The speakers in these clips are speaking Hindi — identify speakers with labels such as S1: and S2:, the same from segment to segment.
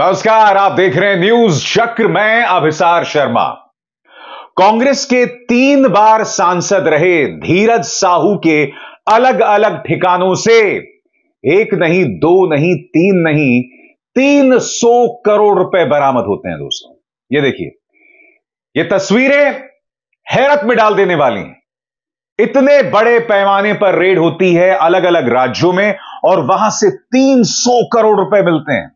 S1: नमस्कार आप देख रहे हैं न्यूज चक्र में अभिसार शर्मा कांग्रेस के तीन बार सांसद रहे धीरज साहू के अलग अलग ठिकानों से एक नहीं दो नहीं तीन नहीं तीन सौ करोड़ रुपए बरामद होते हैं दोस्तों ये देखिए ये तस्वीरें हैरत में डाल देने वाली हैं इतने बड़े पैमाने पर रेड होती है अलग अलग राज्यों में और वहां से 300 करोड़ रुपए मिलते हैं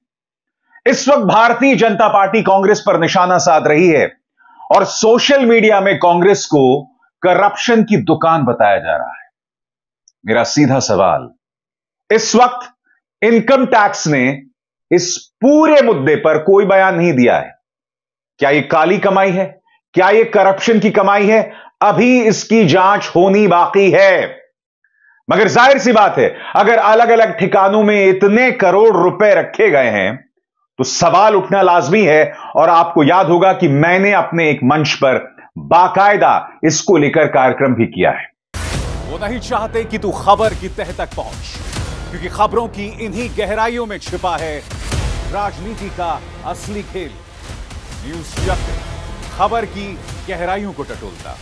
S1: इस वक्त भारतीय जनता पार्टी कांग्रेस पर निशाना साध रही है और सोशल मीडिया में कांग्रेस को करप्शन की दुकान बताया जा रहा है मेरा सीधा सवाल इस वक्त इनकम टैक्स ने इस पूरे मुद्दे पर कोई बयान नहीं दिया है क्या यह काली कमाई है क्या यह करप्शन की कमाई है अभी इसकी जांच होनी बाकी है मगर जाहिर सी बात है अगर अलग अलग ठिकानों में इतने करोड़ रुपए रखे गए हैं तो सवाल उठना लाजमी है और आपको याद होगा कि मैंने अपने एक मंच पर बाकायदा इसको लेकर कार्यक्रम भी किया है वो नहीं चाहते कि तू खबर की तह तक पहुंच क्योंकि खबरों की इन्हीं गहराइयों में छिपा है राजनीति का असली खेल न्यूज चक्र खबर की गहराइयों को टटोलता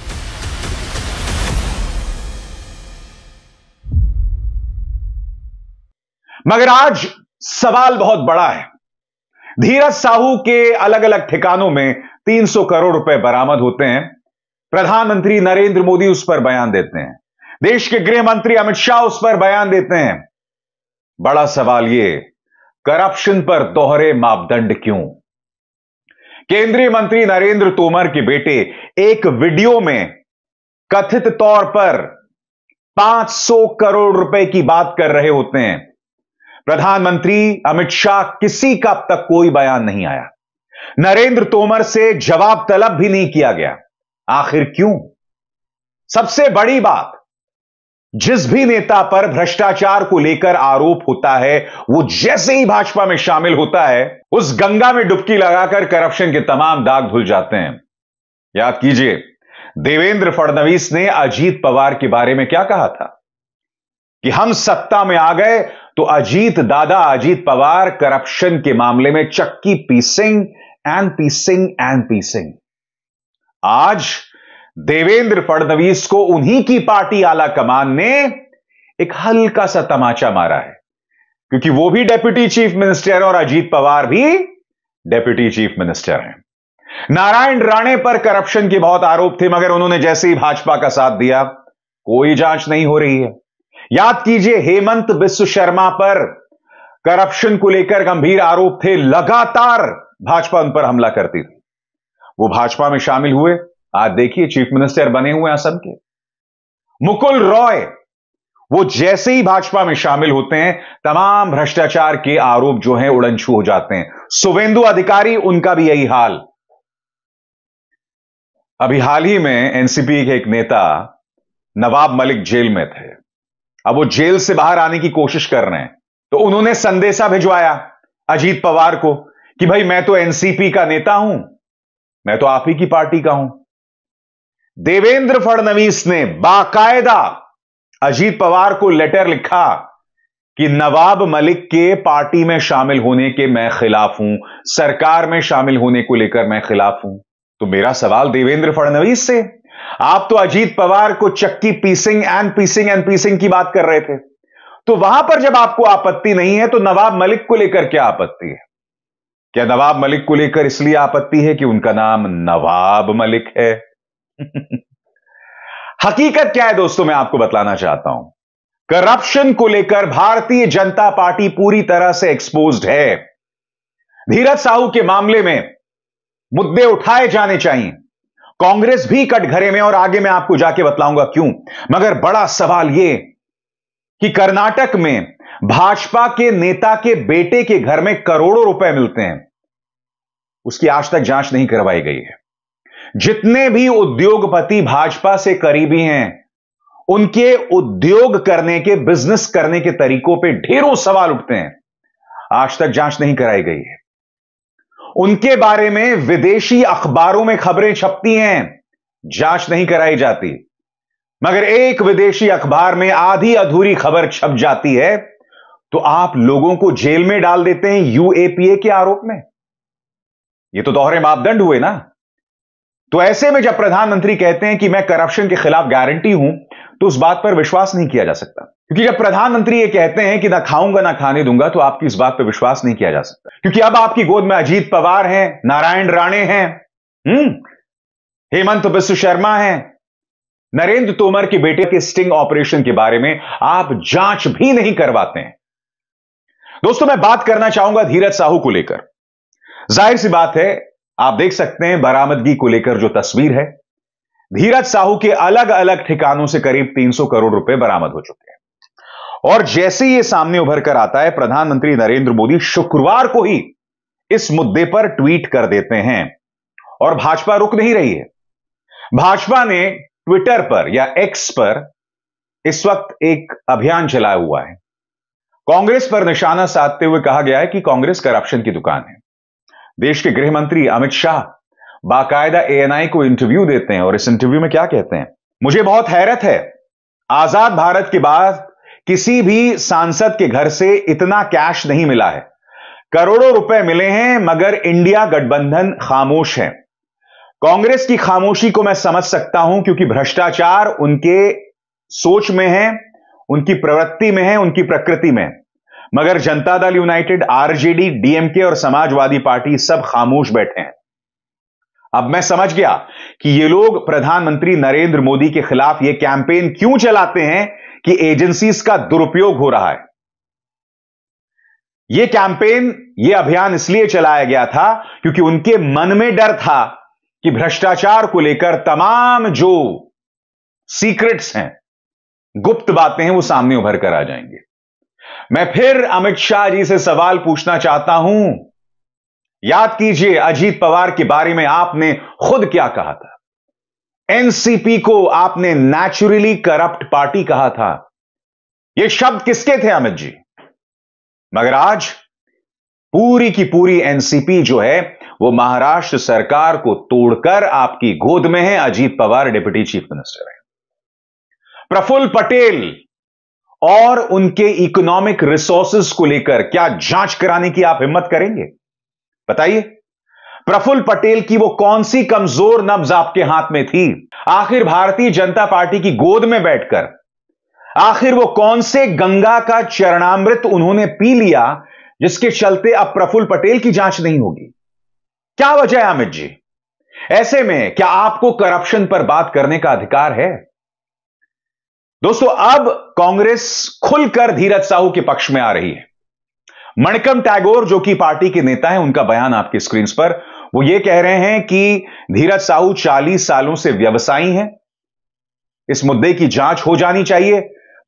S1: मगर आज सवाल बहुत बड़ा है धीरज साहू के अलग अलग ठिकानों में 300 करोड़ रुपए बरामद होते हैं प्रधानमंत्री नरेंद्र मोदी उस पर बयान देते हैं देश के गृह मंत्री अमित शाह उस पर बयान देते हैं बड़ा सवाल यह करप्शन पर दोहरे मापदंड क्यों केंद्रीय मंत्री नरेंद्र तोमर के बेटे एक वीडियो में कथित तौर पर 500 करोड़ रुपए की बात कर रहे होते हैं प्रधानमंत्री अमित शाह किसी का अब तक कोई बयान नहीं आया नरेंद्र तोमर से जवाब तलब भी नहीं किया गया आखिर क्यों सबसे बड़ी बात जिस भी नेता पर भ्रष्टाचार को लेकर आरोप होता है वो जैसे ही भाजपा में शामिल होता है उस गंगा में डुबकी लगाकर करप्शन के तमाम दाग धुल जाते हैं याद कीजिए देवेंद्र फडणवीस ने अजीत पवार के बारे में क्या कहा था कि हम सत्ता में आ गए तो अजीत दादा अजीत पवार करप्शन के मामले में चक्की पीसिंग एंड पीसिंग एंड पीसिंग आज देवेंद्र फडणवीस को उन्हीं की पार्टी आला कमान ने एक हल्का सा तमाचा मारा है क्योंकि वो भी डेप्यूटी चीफ मिनिस्टर और अजीत पवार भी डेप्यूटी चीफ मिनिस्टर हैं नारायण राणे पर करप्शन के बहुत आरोप थे मगर उन्होंने जैसे ही भाजपा का साथ दिया कोई जांच नहीं हो रही है याद कीजिए हेमंत विश्व शर्मा पर करप्शन को लेकर गंभीर आरोप थे लगातार भाजपा उन पर हमला करती थी वो भाजपा में शामिल हुए आज देखिए चीफ मिनिस्टर बने हुए असम के मुकुल रॉय वो जैसे ही भाजपा में शामिल होते हैं तमाम भ्रष्टाचार के आरोप जो हैं उड़न छू हो जाते हैं सुवेंदु अधिकारी उनका भी यही हाल अभी हाल ही में एनसीपी के एक नेता नवाब मलिक जेल में थे अब वो जेल से बाहर आने की कोशिश कर रहे हैं तो उन्होंने संदेशा भिजवाया अजीत पवार को कि भाई मैं तो एनसीपी का नेता हूं मैं तो आप ही की पार्टी का हूं देवेंद्र फडणवीस ने बाकायदा अजीत पवार को लेटर लिखा कि नवाब मलिक के पार्टी में शामिल होने के मैं खिलाफ हूं सरकार में शामिल होने को लेकर मैं खिलाफ हूं तो मेरा सवाल देवेंद्र फडणवीस से आप तो अजीत पवार को चक्की पीसिंग एंड पीसिंग एंड पीसिंग की बात कर रहे थे तो वहां पर जब आपको आपत्ति नहीं है तो नवाब मलिक को लेकर क्या आपत्ति है क्या नवाब मलिक को लेकर इसलिए आपत्ति है कि उनका नाम नवाब मलिक है हकीकत क्या है दोस्तों मैं आपको बतलाना चाहता हूं करप्शन को लेकर भारतीय जनता पार्टी पूरी तरह से एक्सपोज है धीरज साहू के मामले में मुद्दे उठाए जाने चाहिए कांग्रेस भी कटघरे में और आगे मैं आपको जाके बतलाऊंगा क्यों मगर बड़ा सवाल यह कि कर्नाटक में भाजपा के नेता के बेटे के घर में करोड़ों रुपए मिलते हैं उसकी आज तक जांच नहीं करवाई गई है जितने भी उद्योगपति भाजपा से करीबी हैं उनके उद्योग करने के बिजनेस करने के तरीकों पे ढेरों सवाल उठते हैं आज तक जांच नहीं कराई गई है उनके बारे में विदेशी अखबारों में खबरें छपती हैं जांच नहीं कराई जाती मगर एक विदेशी अखबार में आधी अधूरी खबर छप जाती है तो आप लोगों को जेल में डाल देते हैं यूएपीए के आरोप में ये तो दोहरे मापदंड हुए ना तो ऐसे में जब प्रधानमंत्री कहते हैं कि मैं करप्शन के खिलाफ गारंटी हूं तो उस बात पर विश्वास नहीं किया जा सकता क्योंकि जब प्रधानमंत्री ये कहते हैं कि ना खाऊंगा ना खाने दूंगा तो आपकी इस बात पर विश्वास नहीं किया जा सकता क्योंकि अब आपकी गोद में अजीत पवार हैं नारायण राणे हैं हम्म? हेमंत बिश्व शर्मा हैं नरेंद्र तोमर के बेटे के स्टिंग ऑपरेशन के बारे में आप जांच भी नहीं करवाते हैं दोस्तों मैं बात करना चाहूंगा धीरज साहू को लेकर जाहिर सी बात है आप देख सकते हैं बरामदगी को लेकर जो तस्वीर है धीरज साहू के अलग अलग ठिकानों से करीब 300 करोड़ रुपए बरामद हो चुके हैं और जैसे यह सामने उभर कर आता है प्रधानमंत्री नरेंद्र मोदी शुक्रवार को ही इस मुद्दे पर ट्वीट कर देते हैं और भाजपा रुक नहीं रही है भाजपा ने ट्विटर पर या एक्स पर इस वक्त एक अभियान चलाया हुआ है कांग्रेस पर निशाना साधते हुए कहा गया है कि कांग्रेस करप्शन की दुकान है देश के गृह मंत्री अमित शाह बाकायदा एएनआई को इंटरव्यू देते हैं और इस इंटरव्यू में क्या कहते हैं मुझे बहुत हैरत है आजाद भारत के बाद किसी भी सांसद के घर से इतना कैश नहीं मिला है करोड़ों रुपए मिले हैं मगर इंडिया गठबंधन खामोश है कांग्रेस की खामोशी को मैं समझ सकता हूं क्योंकि भ्रष्टाचार उनके सोच में है उनकी प्रवृत्ति में है उनकी प्रकृति में मगर जनता दल यूनाइटेड आरजेडी डीएमके और समाजवादी पार्टी सब खामोश बैठे हैं अब मैं समझ गया कि ये लोग प्रधानमंत्री नरेंद्र मोदी के खिलाफ ये कैंपेन क्यों चलाते हैं कि एजेंसीज का दुरुपयोग हो रहा है यह कैंपेन यह अभियान इसलिए चलाया गया था क्योंकि उनके मन में डर था कि भ्रष्टाचार को लेकर तमाम जो सीक्रेट्स हैं गुप्त बातें हैं वो सामने उभर कर आ जाएंगे मैं फिर अमित शाह जी से सवाल पूछना चाहता हूं याद कीजिए अजीत पवार के बारे में आपने खुद क्या कहा था एनसीपी को आपने नेचुरली करप्ट पार्टी कहा था यह शब्द किसके थे अमित जी मगर आज पूरी की पूरी एनसीपी जो है वो महाराष्ट्र सरकार को तोड़कर आपकी गोद में है Ajit Pawar deputy chief minister है प्रफुल्ल पटेल और उनके इकोनॉमिक रिसोर्सेस को लेकर क्या जांच कराने की आप हिम्मत करेंगे बताइए प्रफुल्ल पटेल की वो कौन सी कमजोर नब्ज आपके हाथ में थी आखिर भारतीय जनता पार्टी की गोद में बैठकर आखिर वो कौन से गंगा का चरणामृत उन्होंने पी लिया जिसके चलते अब प्रफुल्ल पटेल की जांच नहीं होगी क्या वजह है अमित जी ऐसे में क्या आपको करप्शन पर बात करने का अधिकार है दोस्तों अब कांग्रेस खुलकर धीरज साहू के पक्ष में आ रही है मणिकम टैगोर जो कि पार्टी के नेता हैं उनका बयान आपके स्क्रीन पर वो ये कह रहे हैं कि धीरज साहू 40 सालों से व्यवसायी हैं इस मुद्दे की जांच हो जानी चाहिए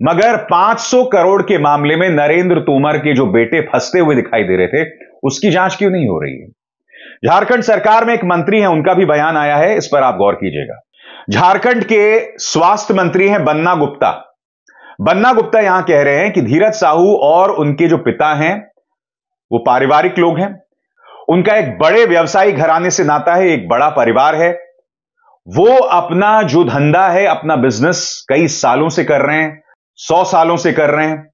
S1: मगर 500 करोड़ के मामले में नरेंद्र तोमर के जो बेटे फंसते हुए दिखाई दे रहे थे उसकी जांच क्यों नहीं हो रही है झारखंड सरकार में एक मंत्री है उनका भी बयान आया है इस पर आप गौर कीजिएगा झारखंड के स्वास्थ्य मंत्री हैं बन्ना गुप्ता बन्ना गुप्ता यहां कह रहे हैं कि धीरज साहू और उनके जो पिता हैं वो पारिवारिक लोग हैं उनका एक बड़े व्यवसायी घराने से नाता है एक बड़ा परिवार है वो अपना जो धंधा है अपना बिजनेस कई सालों से कर रहे हैं सौ सालों से कर रहे हैं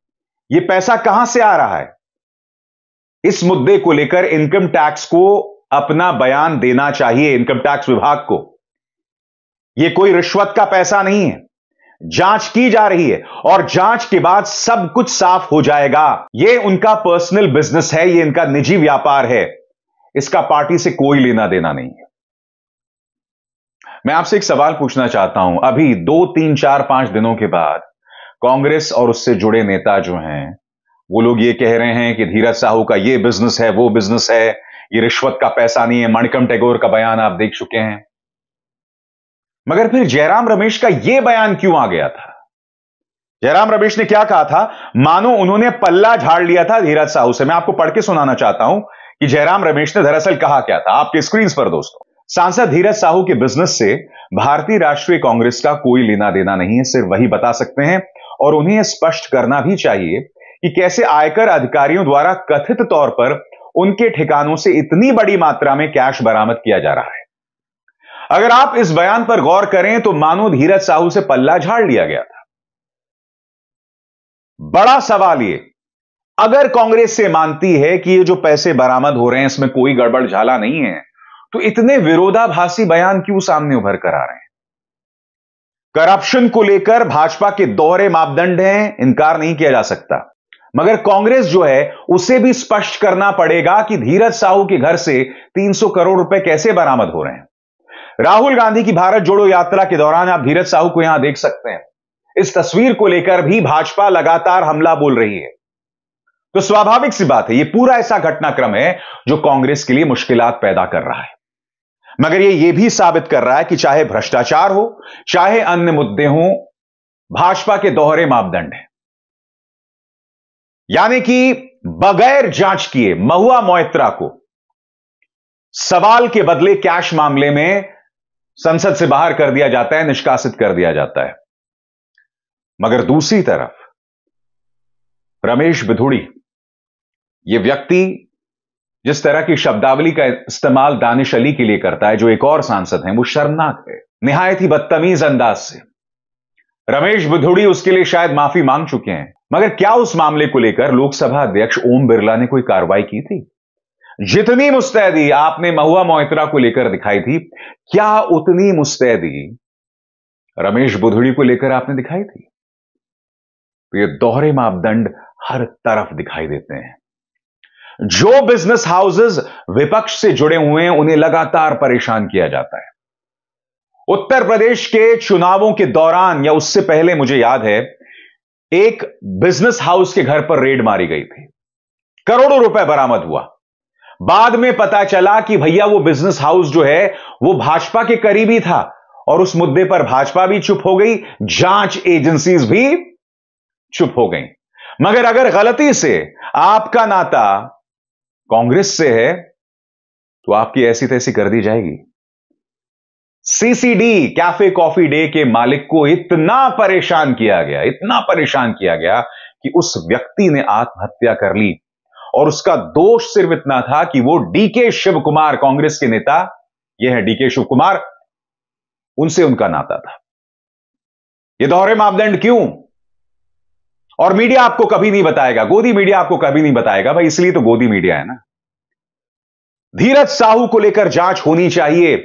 S1: ये पैसा कहां से आ रहा है इस मुद्दे को लेकर इनकम टैक्स को अपना बयान देना चाहिए इनकम टैक्स विभाग को यह कोई रिश्वत का पैसा नहीं है जांच की जा रही है और जांच के बाद सब कुछ साफ हो जाएगा यह उनका पर्सनल बिजनेस है यह इनका निजी व्यापार है इसका पार्टी से कोई लेना देना नहीं है मैं आपसे एक सवाल पूछना चाहता हूं अभी दो तीन चार पांच दिनों के बाद कांग्रेस और उससे जुड़े नेता जो हैं वो लोग ये कह रहे हैं कि धीरज साहू का ये बिजनेस है वो बिजनेस है ये रिश्वत का पैसा नहीं है मणिकम टैगोर का बयान आप देख चुके हैं मगर फिर जयराम रमेश का यह बयान क्यों आ गया था जयराम रमेश ने क्या कहा था मानो उन्होंने पल्ला झाड़ लिया था धीरज साहू से मैं आपको पढ़ के सुनाना चाहता हूं कि जयराम रमेश ने दरअसल कहा क्या था आपके स्क्रीन पर दोस्तों सांसद धीरज साहू के बिजनेस से भारतीय राष्ट्रीय कांग्रेस का कोई लेना देना नहीं है सिर्फ वही बता सकते हैं और उन्हें स्पष्ट करना भी चाहिए कि कैसे आयकर अधिकारियों द्वारा कथित तौर पर उनके ठिकानों से इतनी बड़ी मात्रा में कैश बरामद किया जा रहा है अगर आप इस बयान पर गौर करें तो मानो धीरज साहू से पल्ला झाड़ लिया गया था बड़ा सवाल यह अगर कांग्रेस से मानती है कि ये जो पैसे बरामद हो रहे हैं इसमें कोई गड़बड़ झाला नहीं है तो इतने विरोधाभासी बयान क्यों सामने उभर कर आ रहे हैं करप्शन को लेकर भाजपा के दोहरे मापदंड हैं इनकार नहीं किया जा सकता मगर कांग्रेस जो है उसे भी स्पष्ट करना पड़ेगा कि धीरज साहू के घर से 300 करोड़ रुपए कैसे बरामद हो रहे हैं राहुल गांधी की भारत जोड़ो यात्रा के दौरान आप धीरज साहू को यहां देख सकते हैं इस तस्वीर को लेकर भी भाजपा लगातार हमला बोल रही है तो स्वाभाविक सी बात है ये पूरा ऐसा घटनाक्रम है जो कांग्रेस के लिए मुश्किल पैदा कर रहा है मगर ये ये भी साबित कर रहा है कि चाहे भ्रष्टाचार हो चाहे अन्य मुद्दे हो भाजपा के दोहरे मापदंड हैं यानी कि बगैर जांच किए महुआ मोइत्रा को सवाल के बदले कैश मामले में संसद से बाहर कर दिया जाता है निष्कासित कर दिया जाता है मगर दूसरी तरफ रमेश बिधुड़ी यह व्यक्ति जिस तरह की शब्दावली का इस्तेमाल दानिश अली के लिए करता है जो एक और सांसद हैं वो शर्मनाक है निहायत ही बदतमीज अंदाज से रमेश बुधुड़ी उसके लिए शायद माफी मांग चुके हैं मगर क्या उस मामले को लेकर लोकसभा अध्यक्ष ओम बिरला ने कोई कार्रवाई की थी जितनी मुस्तैदी आपने महुआ मोहित्रा को लेकर दिखाई थी क्या उतनी मुस्तैदी रमेश बुधुड़ी को लेकर आपने दिखाई थी तो ये दोहरे मापदंड हर तरफ दिखाई देते हैं जो बिजनेस हाउसेस विपक्ष से जुड़े हुए हैं उन्हें लगातार परेशान किया जाता है उत्तर प्रदेश के चुनावों के दौरान या उससे पहले मुझे याद है एक बिजनेस हाउस के घर पर रेड मारी गई थी करोड़ों रुपए बरामद हुआ बाद में पता चला कि भैया वो बिजनेस हाउस जो है वो भाजपा के करीबी था और उस मुद्दे पर भाजपा भी चुप हो गई जांच एजेंसीज भी चुप हो गई मगर अगर गलती से आपका नाता कांग्रेस से है तो आपकी ऐसी तैसी कर दी जाएगी सीसीडी कैफे कॉफी डे के मालिक को इतना परेशान किया गया इतना परेशान किया गया कि उस व्यक्ति ने आत्महत्या कर ली और उसका दोष सिर्फ इतना था कि वो डीके शिव कुमार कांग्रेस के नेता ये है डीके शिव कुमार उनसे उनका नाता था ये दोहरे मापदंड क्यों और मीडिया आपको कभी नहीं बताएगा गोदी मीडिया आपको कभी नहीं बताएगा भाई इसलिए तो गोदी मीडिया है ना धीरज साहू को लेकर जांच होनी चाहिए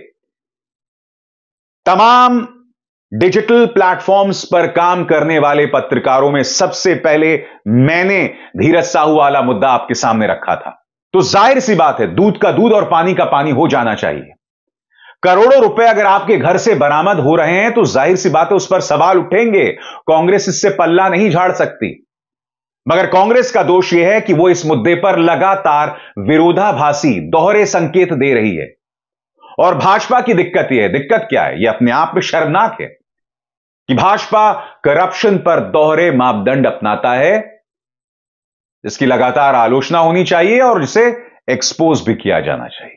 S1: तमाम डिजिटल प्लेटफॉर्म्स पर काम करने वाले पत्रकारों में सबसे पहले मैंने धीरज साहू वाला मुद्दा आपके सामने रखा था तो जाहिर सी बात है दूध का दूध और पानी का पानी हो जाना चाहिए करोड़ों रुपए अगर आपके घर से बरामद हो रहे हैं तो जाहिर सी बात है उस पर सवाल उठेंगे कांग्रेस इससे पल्ला नहीं झाड़ सकती मगर कांग्रेस का दोष यह है कि वो इस मुद्दे पर लगातार विरोधाभासी दोहरे संकेत दे रही है और भाजपा की दिक्कत यह है दिक्कत क्या है यह अपने आप में शर्मनाक है कि भाजपा करप्शन पर दोहरे मापदंड अपनाता है जिसकी लगातार आलोचना होनी चाहिए और जिसे एक्सपोज भी किया जाना चाहिए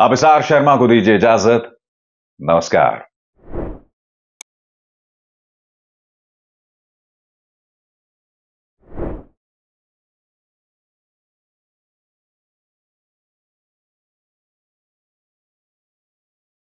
S1: आप इसार शर्मा को दीजिए इजाजत नमस्कार